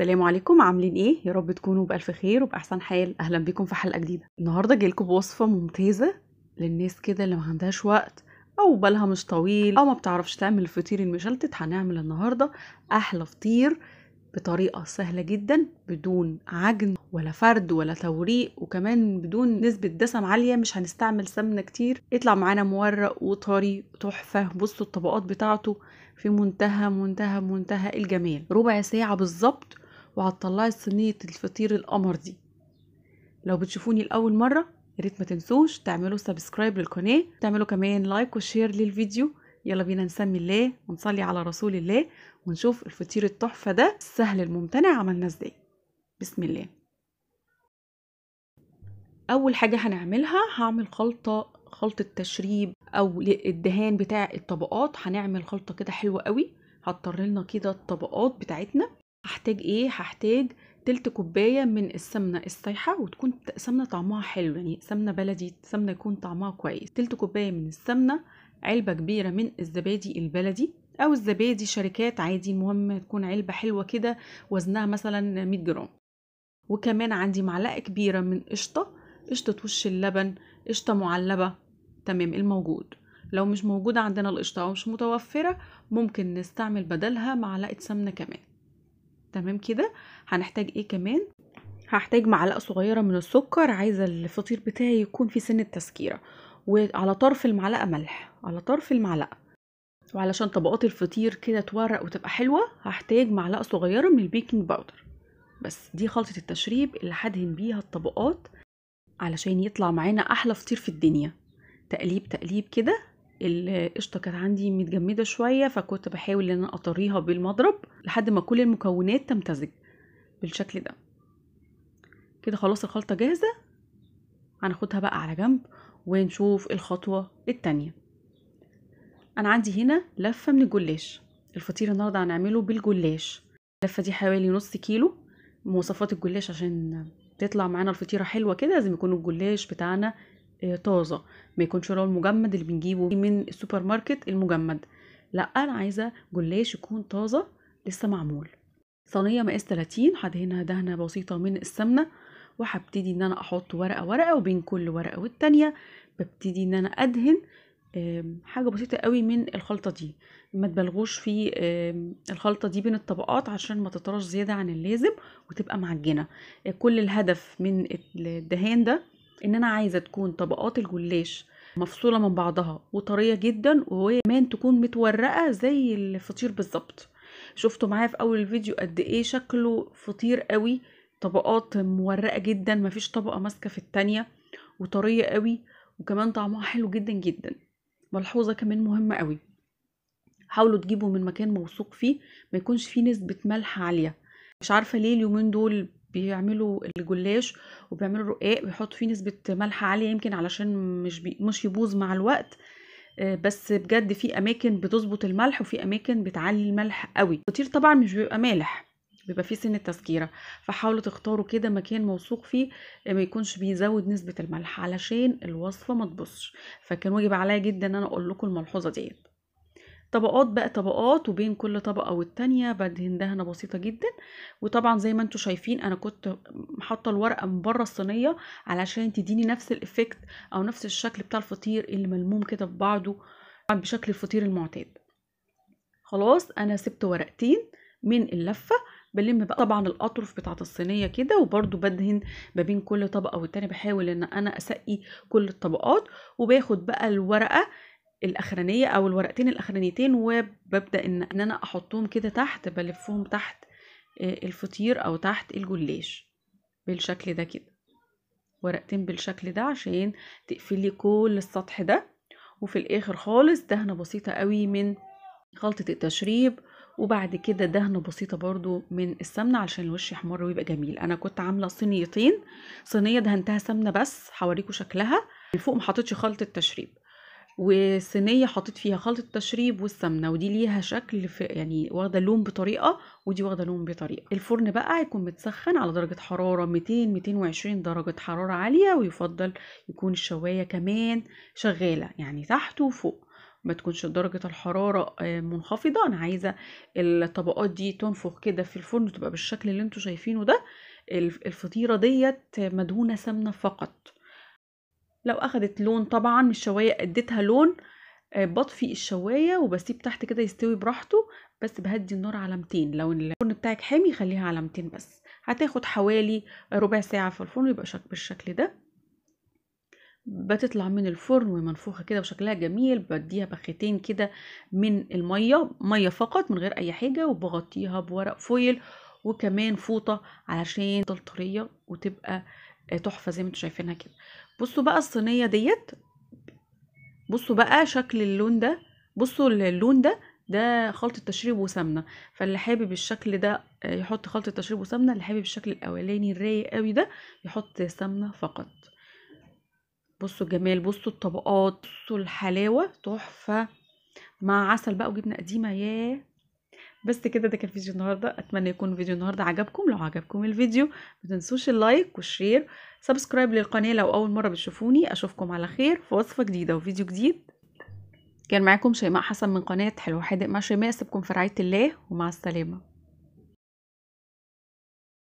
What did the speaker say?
السلام عليكم عاملين ايه يا رب تكونوا بالف خير وباحسن حال اهلا بكم في حلقه جديده النهارده جايلكم بوصفه ممتازه للناس كده اللي ما عندهاش وقت او بالها مش طويل او ما بتعرفش تعمل الفطير المشلتت هنعمل النهارده احلى فطير بطريقه سهله جدا بدون عجن ولا فرد ولا توريق وكمان بدون نسبه دسم عاليه مش هنستعمل سمنه كتير يطلع معانا مورق وطري تحفه بصوا الطبقات بتاعته في منتهى منتهى منتهى الجمال ربع ساعه بالظبط وهتطلعي صينيه الفطير القمر دي لو بتشوفوني لاول مره ياريت ما تنسوش تعملوا سبسكرايب للقناه تعملوا كمان لايك وشير للفيديو يلا بينا نسمي الله ونصلي على رسول الله ونشوف الفطير التحفه ده السهل الممتنع عملنا ازاي بسم الله اول حاجه هنعملها هعمل خلطه خلطه تشريب او الدهان بتاع الطبقات هنعمل خلطه كده حلوه قوي هتطرلنا كده الطبقات بتاعتنا هحتاج ايه هحتاج تلت كوبايه من السمنه السايحه وتكون سمنه طعمها حلو يعني سمنه بلدي سمنه يكون طعمها كويس تلت كوبايه من السمنه علبه كبيره من الزبادي البلدي او الزبادي شركات عادي المهم تكون علبه حلوه كده وزنها مثلا 100 جرام وكمان عندي معلقه كبيره من قشطه قشطه وش اللبن قشطه معلبه تمام الموجود لو مش موجوده عندنا القشطه او مش متوفره ممكن نستعمل بدلها معلقه سمنه كمان تمام كده هنحتاج ايه كمان هحتاج معلقه صغيره من السكر عايزه الفطير بتاعي يكون في سن التسكيره وعلى طرف المعلقه ملح على طرف المعلقه وعلشان طبقات الفطير كده تورق وتبقى حلوه هحتاج معلقه صغيره من البيكنج باودر بس دي خلطه التشريب اللي هدهن بيها الطبقات علشان يطلع معانا احلى فطير في الدنيا تقليب تقليب كده القشطه كانت عندي متجمده شويه فكنت بحاول ان انا اطريها بالمضرب لحد ما كل المكونات تمتزج بالشكل ده كده خلاص الخلطه جاهزه هناخدها بقى على جنب ونشوف الخطوه التانية انا عندي هنا لفه من الجلاش الفطير النهارده هنعمله بالجلاش اللفه دي حوالي نص كيلو مواصفات الجلاش عشان تطلع معانا الفطيره حلوه كده لازم يكون الجلاش بتاعنا آه، طازه ما يكونش اللي هو المجمد اللي بنجيبه من السوبر ماركت المجمد لا انا عايزه جلاش يكون طازه لسه معمول صينيه مقاس 30 هدهنها دهنه بسيطه من السمنه وهبتدي ان انا احط ورقه ورقه وبين كل ورقه والتانيه ببتدي ان انا ادهن حاجه بسيطه قوي من الخلطه دي ما تبلغوش في الخلطه دي بين الطبقات عشان ما تطرش زياده عن اللازم وتبقى معجنه آه، كل الهدف من الدهان ده ان انا عايزه تكون طبقات الجلاش مفصوله من بعضها وطريه جدا وهي كمان تكون متورقه زي الفطير بالظبط شفتوا معايا في اول الفيديو قد ايه شكله فطير قوي طبقات مورقه جدا مفيش طبقه ماسكه في التانية وطريه قوي وكمان طعمها حلو جدا جدا ملحوظه كمان مهمه قوي حاولوا تجيبوا من مكان موثوق فيه ما يكونش فيه نسبه ملح عاليه مش عارفه ليه اليومين دول بيعملوا الجلاش وبيعملوا رقاق بيحطوا فيه نسبه ملح عاليه يمكن علشان مش بي مش يبوظ مع الوقت آه، بس بجد في اماكن بتظبط الملح وفي اماكن بتعلي الملح قوي كتير طبعا مش بيبقى مالح بيبقى فيه سن التسكيره فحاولوا تختاروا كده مكان موثوق فيه آه، ما يكونش بيزود نسبه الملح علشان الوصفه ما تبصش فكان واجب عليا جدا ان انا اقول لكم الملحوظه ديت طبقات بقى طبقات وبين كل طبقة والتانية بدهن دهنة بسيطة جدا وطبعا زي ما انتوا شايفين انا كنت حاطة الورقة من بره الصينية علشان تديني نفس الافكت او نفس الشكل بتاع الفطير اللي ملموم كده في بعضه بشكل الفطير المعتاد خلاص انا سبت ورقتين من اللفة بلم بقى طبعا الاطرف بتاعت الصينيه كده وبرضو بدهن ما بين كل طبقه والتانيه بحاول ان انا اسقي كل الطبقات وباخد بقى الورقه الاخرانيه او الورقتين الاخرانيتين وببدا ان انا احطهم كده تحت بلفهم تحت الفطير او تحت الجلاش بالشكل ده كده ورقتين بالشكل ده عشان تقفلي كل السطح ده وفي الاخر خالص دهنه بسيطه قوي من خلطه التشريب وبعد كده دهنه بسيطه برضو من السمنه علشان الوش يحمر ويبقى جميل انا كنت عامله صينيتين صينيه دهنتها سمنه بس هوريكم شكلها من فوق ما خلطه تشريب وصينيه حطيت فيها خلطه التشريب والسمنه ودي ليها شكل في يعني واخده لون بطريقه ودي واخده لون بطريقه الفرن بقى هيكون متسخن على درجه حراره 200 220 درجه حراره عاليه ويفضل يكون الشوايه كمان شغاله يعني تحت وفوق ما تكونش درجة الحرارة آه، منخفضة أنا عايزة الطبقات دي تنفخ كده في الفرن وتبقى بالشكل اللي انتوا شايفينه ده الفطيرة ديت مدهونة سمنة فقط لو اخدت لون طبعا الشواية اديتها لون آه، بطفي الشوايه وبسيب تحت كده يستوي براحته بس بهدي النار على 200 لو الفرن بتاعك حامي خليها على 200 بس هتاخد حوالي ربع ساعه في الفرن يبقى شك بالشكل ده بتطلع من الفرن ومنفوخه كده وشكلها جميل بديها بختين كده من الميه ميه فقط من غير اي حاجه وبغطيها بورق فويل وكمان فوطه علشان تفضل طريه وتبقى آه، تحفه زي ما انتوا شايفينها كده بصوا بقى الصينيه ديت بصوا بقى شكل اللون ده بصوا اللون ده ده خلطة تشريب وسمنة فاللي حابب الشكل ده آه، يحط خلطة تشريب وسمنة اللي حابب الشكل الأولاني الرايق قوي ده يحط سمنة فقط بصوا الجمال بصوا الطبقات بصوا الحلاوة تحفة مع عسل بقى وجبنة قديمة ياه بس كده ده كان فيديو النهارده اتمنى يكون فيديو النهارده عجبكم لو عجبكم الفيديو ما تنسوش اللايك والشير سبسكرايب للقناه لو اول مره بتشوفوني اشوفكم على خير في وصفه جديده وفيديو جديد كان معاكم شيماء حسن من قناه حلو حادق مع شيماء سيبكم في رعايه الله ومع السلامه